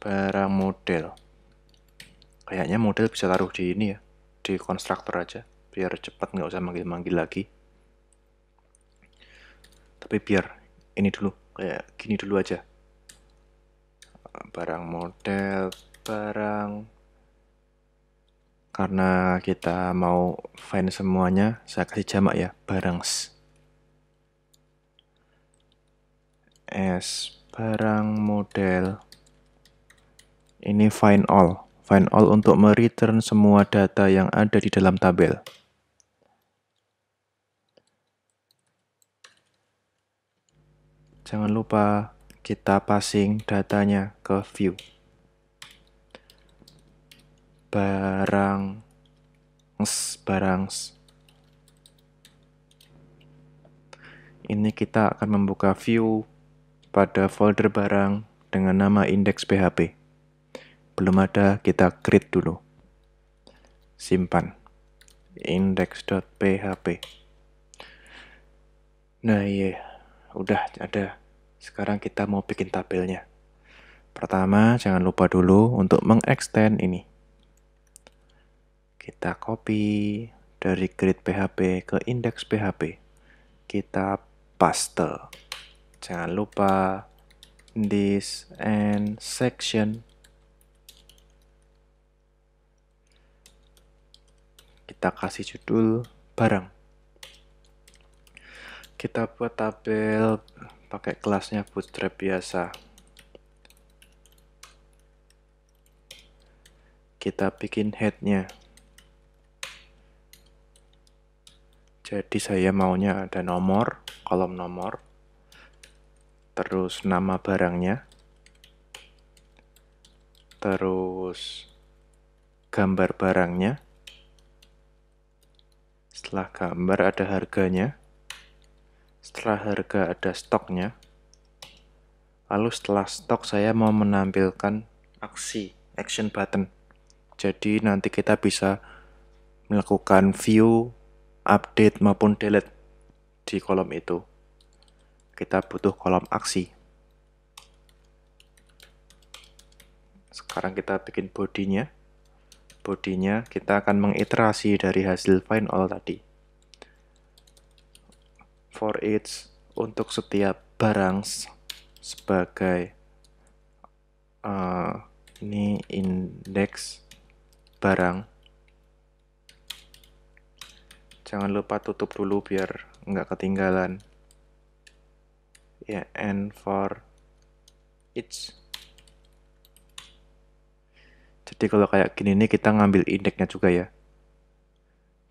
barang model. Kayaknya model bisa taruh di ini ya, di konstruktor aja, biar cepat nggak usah manggil-manggil lagi. Tapi biar ini dulu kayak gini dulu aja barang model barang karena kita mau find semuanya saya kasih jamak ya barangs s barang model ini find all find all untuk mereturn semua data yang ada di dalam tabel jangan lupa kita passing datanya ke view. Barang barang ini kita akan membuka view pada folder barang dengan nama index PHP. Belum ada, kita create dulu. Simpan index.php. Nah, iya. Yeah udah ada. Sekarang kita mau bikin tabelnya. Pertama, jangan lupa dulu untuk mengextend ini. Kita copy dari grid PHP ke index PHP. Kita paste. Jangan lupa this and section. Kita kasih judul barang kita buat tabel pakai kelasnya bootstrap biasa kita bikin headnya jadi saya maunya ada nomor kolom nomor terus nama barangnya terus gambar barangnya setelah gambar ada harganya setelah harga ada stoknya lalu setelah stok saya mau menampilkan aksi action button jadi nanti kita bisa melakukan view update maupun delete di kolom itu kita butuh kolom aksi sekarang kita bikin bodinya bodinya kita akan mengiterasi dari hasil find all tadi for each untuk setiap barang sebagai uh, ini indeks barang jangan lupa tutup dulu biar nggak ketinggalan ya yeah, and for each jadi kalau kayak gini nih kita ngambil indeksnya juga ya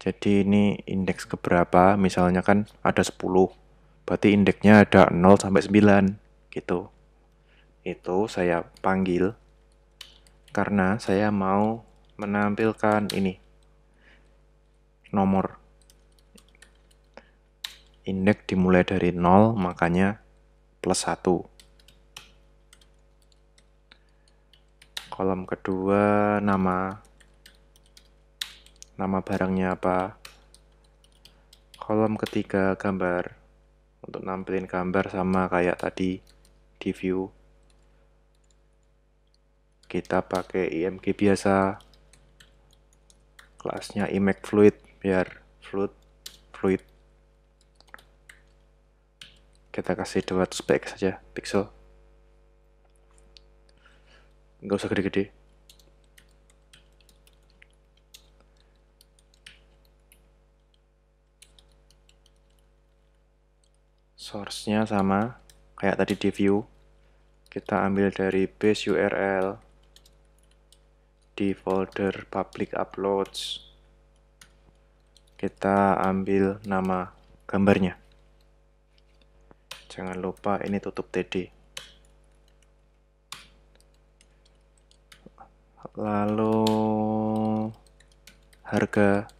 jadi ini indeks keberapa, misalnya kan ada 10, berarti indeksnya ada 0 sampai 9 gitu. Itu saya panggil karena saya mau menampilkan ini nomor indeks dimulai dari 0 makanya plus 1 kolom kedua nama nama barangnya apa. Kolom ketiga gambar untuk nampilin gambar sama kayak tadi di view. Kita pakai IMG biasa. Kelasnya IMAX fluid biar fluid fluid. Kita kasih 200 px saja pixel. Nggak usah gede-gede. source-nya sama kayak tadi di view kita ambil dari base URL di folder public uploads kita ambil nama gambarnya jangan lupa ini tutup td lalu harga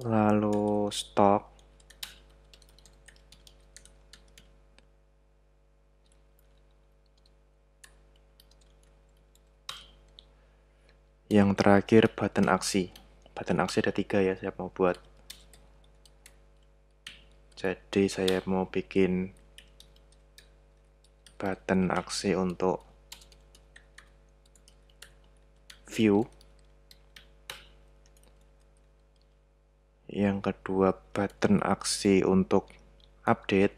lalu stok yang terakhir button aksi button aksi ada tiga ya saya mau buat jadi saya mau bikin button aksi untuk view yang kedua button aksi untuk update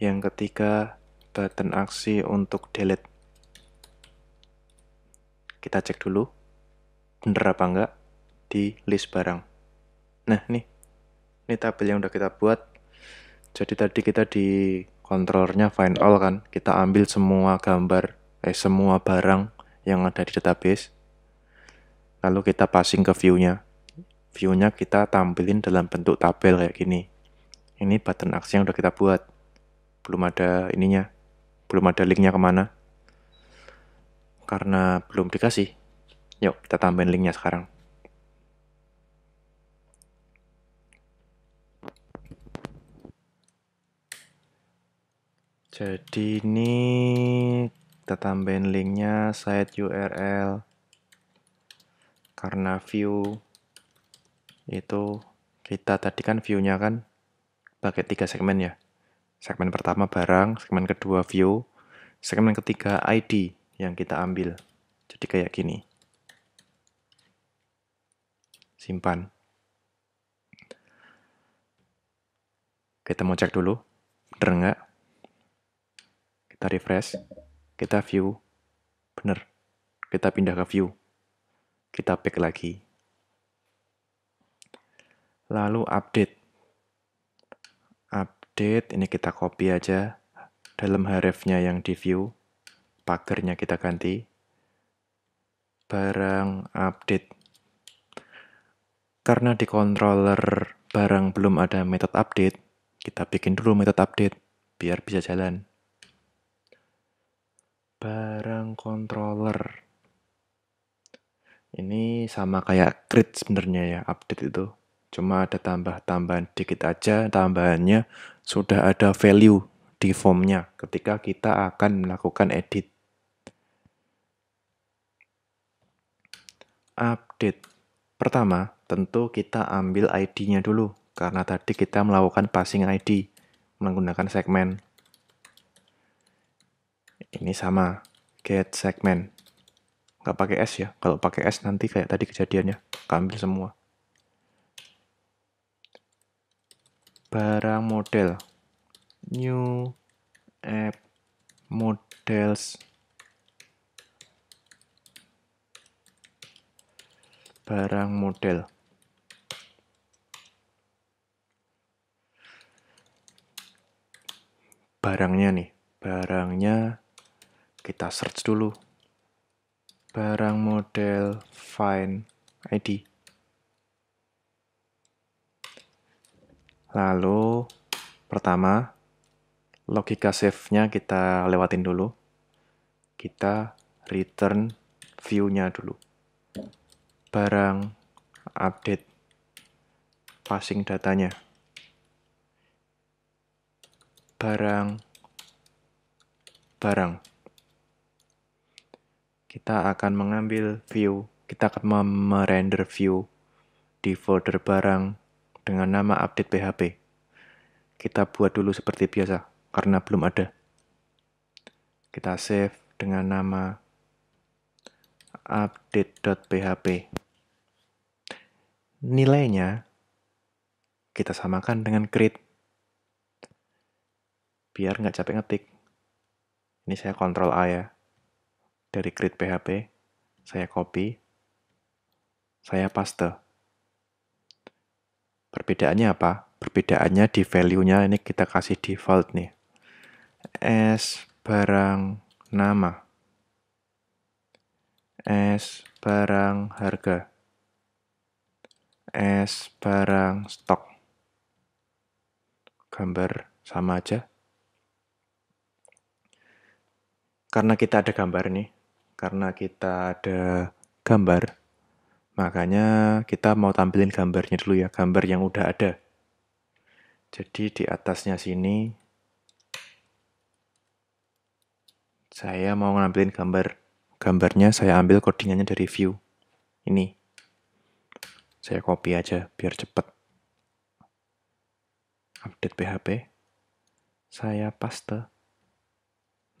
yang ketiga button aksi untuk delete kita cek dulu bener apa enggak di list barang nah nih ini tabel yang udah kita buat jadi tadi kita di kontrolnya find all kan kita ambil semua gambar eh semua barang yang ada di database lalu kita passing ke view-nya. View-nya kita tampilin dalam bentuk tabel kayak gini. Ini button aksi yang udah kita buat. Belum ada ininya, belum ada linknya kemana. Karena belum dikasih. Yuk, kita tambahin link-nya sekarang. Jadi ini kita tambahin linknya site URL karena view itu kita tadi kan view-nya kan pakai tiga segmen ya. Segmen pertama barang, segmen kedua view, segmen ketiga ID yang kita ambil. Jadi kayak gini. Simpan. Kita mau cek dulu, bener nggak? Kita refresh, kita view, bener. Kita pindah ke view kita back lagi. Lalu update. Update, ini kita copy aja. Dalam harefnya yang di view, pagernya kita ganti. Barang update. Karena di controller barang belum ada method update, kita bikin dulu method update biar bisa jalan. Barang controller ini sama kayak grid sebenarnya ya update itu. Cuma ada tambah-tambahan dikit aja, tambahannya sudah ada value di formnya ketika kita akan melakukan edit. Update. Pertama, tentu kita ambil ID-nya dulu karena tadi kita melakukan passing ID menggunakan segmen. Ini sama, get segmen nggak pakai es ya kalau pakai es nanti kayak tadi kejadiannya ambil semua barang model new app models barang model barangnya nih barangnya kita search dulu barang model find ID. Lalu pertama logika save-nya kita lewatin dulu. Kita return view-nya dulu. Barang update passing datanya. Barang barang kita akan mengambil view, kita akan merender view di folder barang dengan nama update PHP. Kita buat dulu seperti biasa, karena belum ada. Kita save dengan nama update.php. Nilainya kita samakan dengan create. Biar nggak capek ngetik. Ini saya kontrol A ya dari grid PHP, saya copy, saya paste. Perbedaannya apa? Perbedaannya di value-nya ini kita kasih default nih. S barang nama. S barang harga. S barang stok. Gambar sama aja. Karena kita ada gambar nih, karena kita ada gambar, makanya kita mau tampilin gambarnya dulu ya, gambar yang udah ada. Jadi di atasnya sini, saya mau ngambilin gambar. Gambarnya saya ambil codingannya dari view. Ini. Saya copy aja biar cepet. Update PHP. Saya paste.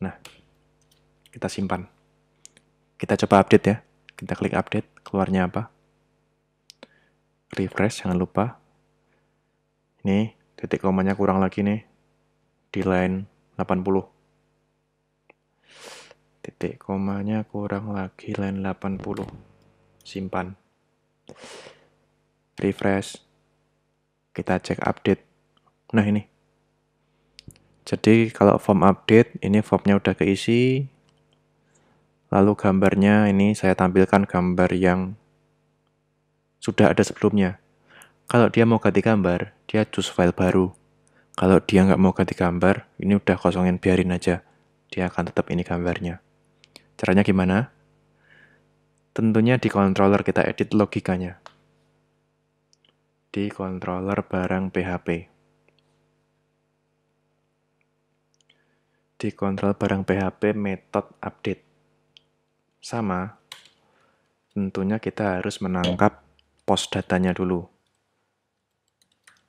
Nah, kita simpan. Kita coba update ya. Kita klik update, keluarnya apa? Refresh, jangan lupa. Ini titik komanya kurang lagi nih. Di line 80. Titik komanya kurang lagi line 80. Simpan. Refresh. Kita cek update. Nah ini. Jadi kalau form update, ini formnya udah keisi, Lalu gambarnya ini saya tampilkan gambar yang sudah ada sebelumnya. Kalau dia mau ganti gambar, dia choose file baru. Kalau dia nggak mau ganti gambar, ini udah kosongin biarin aja. Dia akan tetap ini gambarnya. Caranya gimana? Tentunya di controller kita edit logikanya. Di controller barang PHP. Di kontrol barang PHP metode update sama, tentunya kita harus menangkap pos datanya dulu.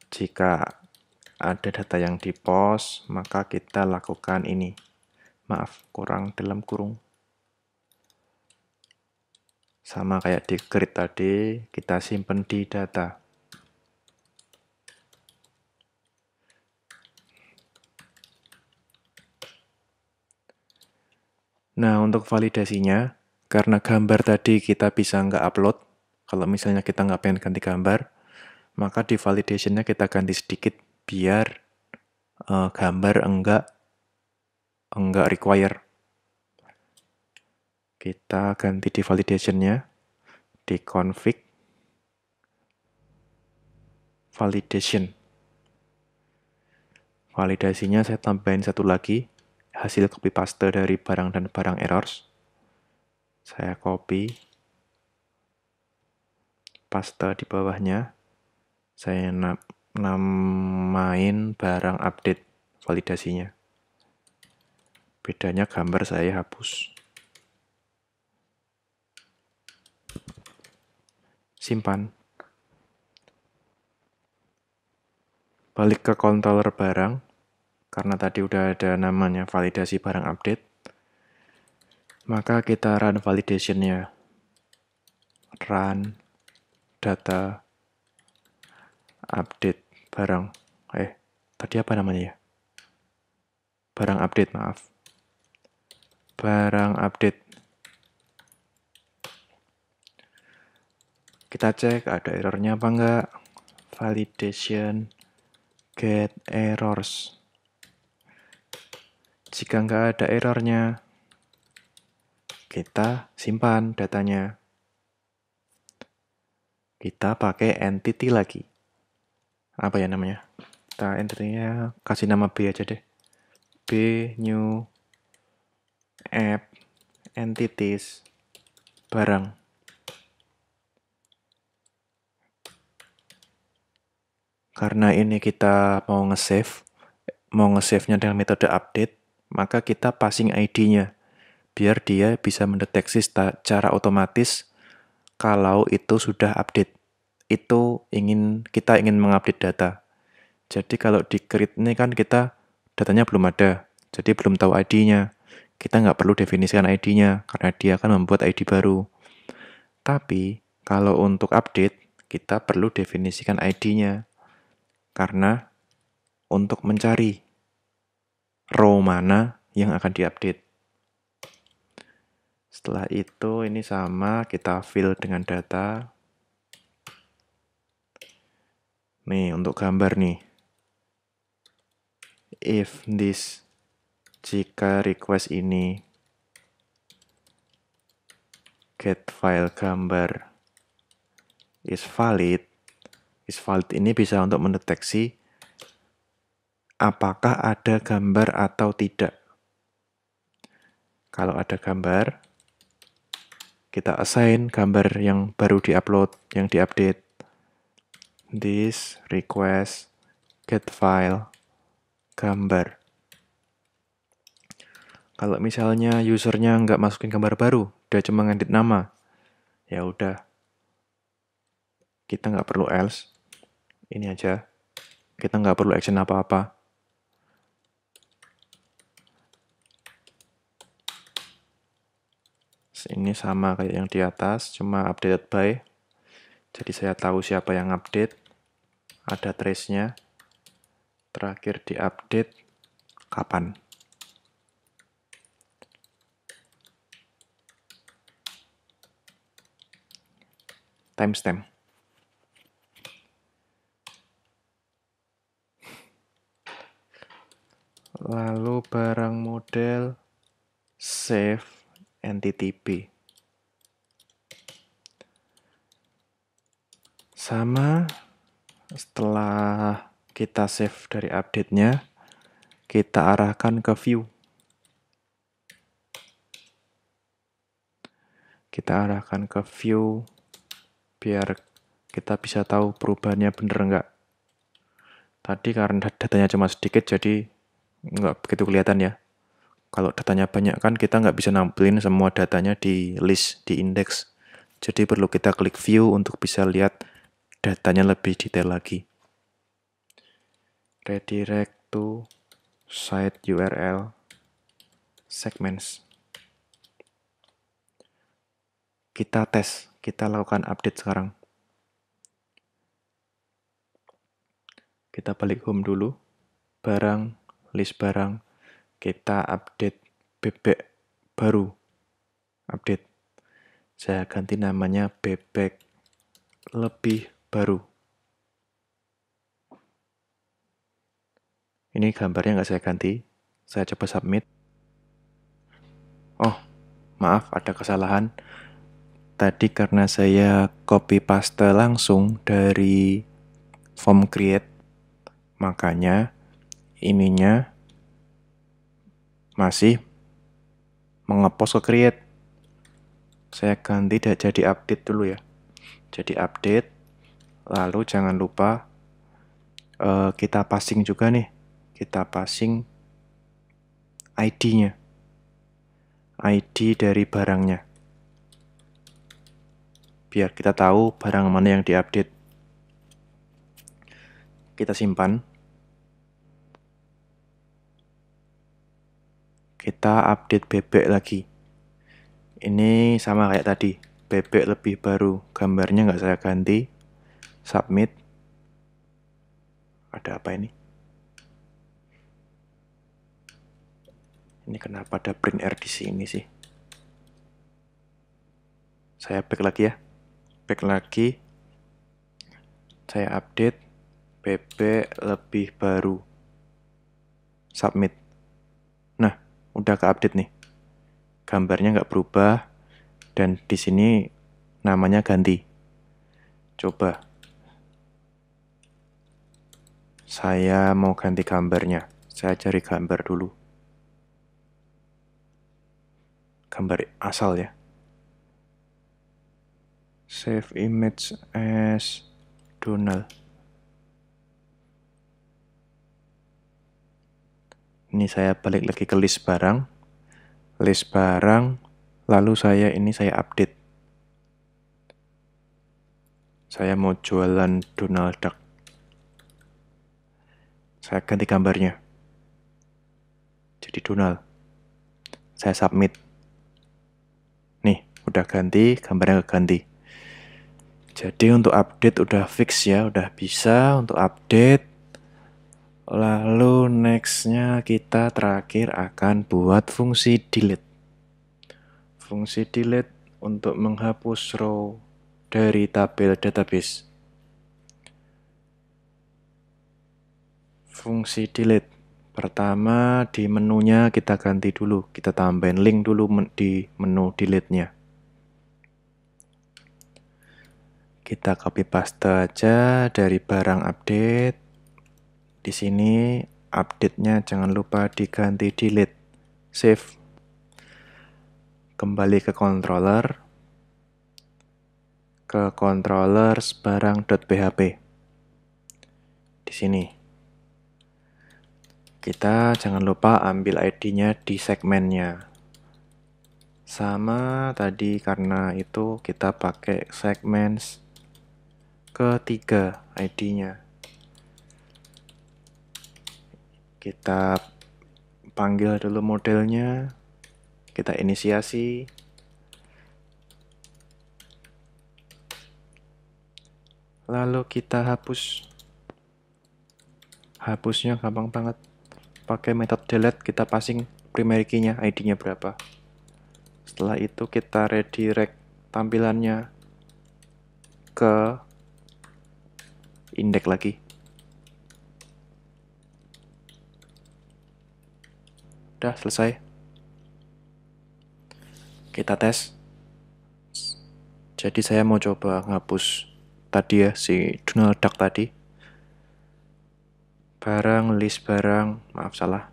Jika ada data yang di pos, maka kita lakukan ini. Maaf, kurang dalam kurung. Sama kayak di grid tadi, kita simpan di data. Nah, untuk validasinya, karena gambar tadi kita bisa nggak upload, kalau misalnya kita nggak pengen ganti gambar, maka di validationnya kita ganti sedikit biar uh, gambar enggak enggak require. Kita ganti di validationnya di config validation. Validasinya saya tambahin satu lagi, hasil copy paste dari barang dan barang errors saya copy paste di bawahnya saya namain barang update validasinya bedanya gambar saya hapus simpan balik ke controller barang karena tadi udah ada namanya validasi barang update maka kita run validation-nya. Run data update barang. Eh, tadi apa namanya ya? Barang update, maaf. Barang update. Kita cek ada errornya apa enggak. Validation get errors. Jika enggak ada errornya, kita simpan datanya. Kita pakai entity lagi. Apa ya namanya? Kita entity-nya kasih nama B aja deh. B new app entities barang. Karena ini kita mau nge-save, mau nge-save-nya dengan metode update, maka kita passing ID-nya biar dia bisa mendeteksi secara otomatis kalau itu sudah update. Itu ingin kita ingin mengupdate data. Jadi kalau di create ini kan kita datanya belum ada, jadi belum tahu ID-nya. Kita nggak perlu definisikan ID-nya karena dia akan membuat ID baru. Tapi kalau untuk update, kita perlu definisikan ID-nya karena untuk mencari row mana yang akan diupdate. Setelah itu ini sama kita fill dengan data. Nih untuk gambar nih. If this jika request ini get file gambar is valid is valid ini bisa untuk mendeteksi apakah ada gambar atau tidak. Kalau ada gambar, kita assign gambar yang baru diupload, yang diupdate. This request get file gambar. Kalau misalnya usernya nggak masukin gambar baru, dia cuma ngedit nama, ya udah. Kita nggak perlu else. Ini aja. Kita nggak perlu action apa-apa. ini sama kayak yang di atas cuma update by jadi saya tahu siapa yang update ada trace nya terakhir di update kapan timestamp lalu barang model save NTTP sama setelah kita save dari update-nya kita arahkan ke view kita arahkan ke view biar kita bisa tahu perubahannya bener enggak tadi karena datanya cuma sedikit jadi enggak begitu kelihatan ya kalau datanya banyak kan kita nggak bisa nampilin semua datanya di list, di indeks. Jadi perlu kita klik view untuk bisa lihat datanya lebih detail lagi. Redirect to site URL segments. Kita tes, kita lakukan update sekarang. Kita balik home dulu. Barang, list barang, kita update bebek baru update saya ganti namanya bebek lebih baru ini gambarnya nggak saya ganti saya coba submit oh maaf ada kesalahan tadi karena saya copy paste langsung dari form create makanya ininya masih mengepost ke create saya ganti jadi update dulu ya jadi update lalu jangan lupa uh, kita passing juga nih kita passing ID-nya ID dari barangnya biar kita tahu barang mana yang diupdate kita simpan kita update bebek lagi. Ini sama kayak tadi, bebek lebih baru. Gambarnya nggak saya ganti. Submit. Ada apa ini? Ini kenapa ada print R di sini sih? Saya back lagi ya. Back lagi. Saya update. Bebek lebih baru. Submit udah ke-update nih. Gambarnya nggak berubah dan di sini namanya ganti. Coba saya mau ganti gambarnya. Saya cari gambar dulu. Gambar asal ya. Save image as Donald. ini saya balik lagi ke list barang list barang lalu saya ini saya update saya mau jualan Donald Duck saya ganti gambarnya jadi Donald saya submit nih udah ganti gambarnya ganti jadi untuk update udah fix ya udah bisa untuk update Lalu nextnya kita terakhir akan buat fungsi delete. Fungsi delete untuk menghapus row dari tabel database. Fungsi delete. Pertama di menunya kita ganti dulu, kita tambahin link dulu di menu delete-nya. Kita copy paste aja dari barang update di sini update-nya jangan lupa diganti delete, save. Kembali ke controller, ke controllers barang.php. Di sini. Kita jangan lupa ambil ID-nya di segmennya. Sama tadi karena itu kita pakai segmen ketiga ID-nya. kita panggil dulu modelnya, kita inisiasi, lalu kita hapus. Hapusnya gampang banget. Pakai metode delete kita passing primary key-nya, ID-nya berapa. Setelah itu kita redirect tampilannya ke indeks lagi. Udah selesai. Kita tes. Jadi saya mau coba ngapus tadi ya si Donald Duck tadi. Barang list barang, maaf salah.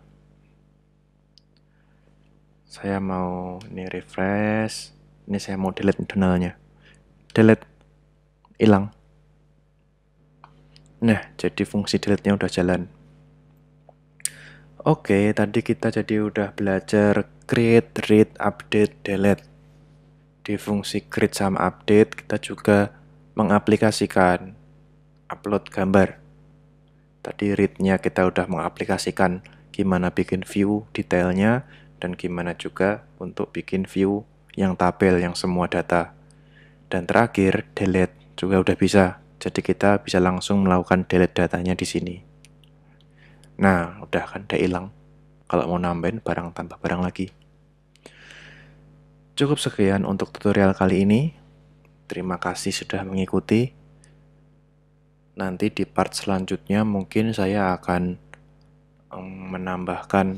Saya mau ini refresh. Ini saya mau delete Donaldnya. Delete. Hilang. Nah, jadi fungsi delete-nya udah jalan. Oke, tadi kita jadi udah belajar create, read, update, delete. Di fungsi create sama update, kita juga mengaplikasikan upload gambar. Tadi read-nya kita udah mengaplikasikan gimana bikin view detailnya dan gimana juga untuk bikin view yang tabel yang semua data. Dan terakhir, delete juga udah bisa. Jadi kita bisa langsung melakukan delete datanya di sini. Nah, udah kan, udah hilang. Kalau mau nambahin barang tanpa barang lagi. Cukup sekian untuk tutorial kali ini. Terima kasih sudah mengikuti. Nanti di part selanjutnya mungkin saya akan menambahkan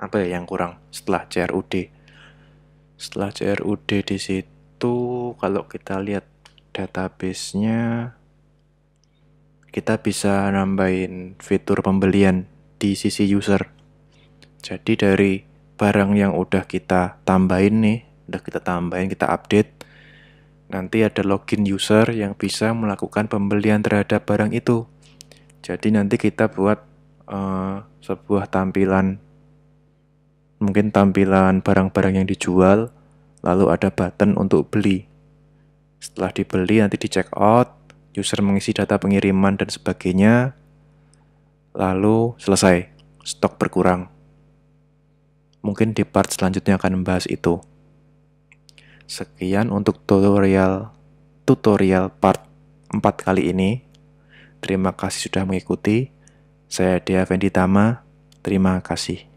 apa ya yang kurang setelah CRUD. Setelah CRUD di situ kalau kita lihat databasenya kita bisa nambahin fitur pembelian di sisi user. Jadi dari barang yang udah kita tambahin nih, udah kita tambahin, kita update, nanti ada login user yang bisa melakukan pembelian terhadap barang itu. Jadi nanti kita buat uh, sebuah tampilan, mungkin tampilan barang-barang yang dijual, lalu ada button untuk beli. Setelah dibeli nanti di check out, user mengisi data pengiriman dan sebagainya, lalu selesai, stok berkurang. Mungkin di part selanjutnya akan membahas itu. Sekian untuk tutorial tutorial part 4 kali ini. Terima kasih sudah mengikuti. Saya Dea Fendi Tama. Terima kasih.